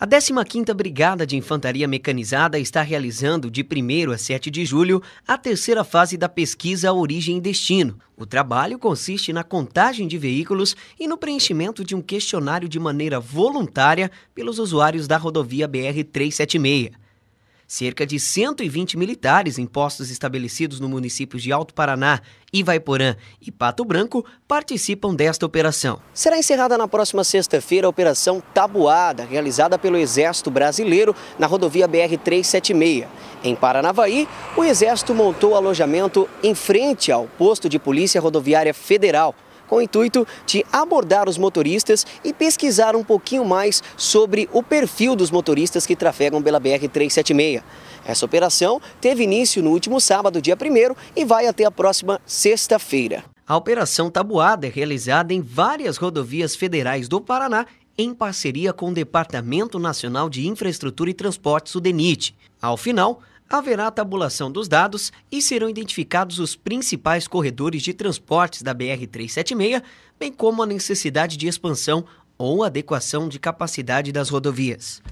A 15ª Brigada de Infantaria Mecanizada está realizando de 1 a 7 de julho a terceira fase da pesquisa Origem e Destino. O trabalho consiste na contagem de veículos e no preenchimento de um questionário de maneira voluntária pelos usuários da rodovia BR 376. Cerca de 120 militares em postos estabelecidos no município de Alto Paraná, Ivaiporã e Pato Branco participam desta operação. Será encerrada na próxima sexta-feira a Operação Tabuada, realizada pelo Exército Brasileiro na rodovia BR-376. Em Paranavaí, o Exército montou alojamento em frente ao posto de Polícia Rodoviária Federal com o intuito de abordar os motoristas e pesquisar um pouquinho mais sobre o perfil dos motoristas que trafegam pela BR-376. Essa operação teve início no último sábado, dia 1 e vai até a próxima sexta-feira. A Operação Tabuada é realizada em várias rodovias federais do Paraná em parceria com o Departamento Nacional de Infraestrutura e Transportes, o DENIT. Ao final, haverá tabulação dos dados e serão identificados os principais corredores de transportes da BR-376, bem como a necessidade de expansão ou adequação de capacidade das rodovias.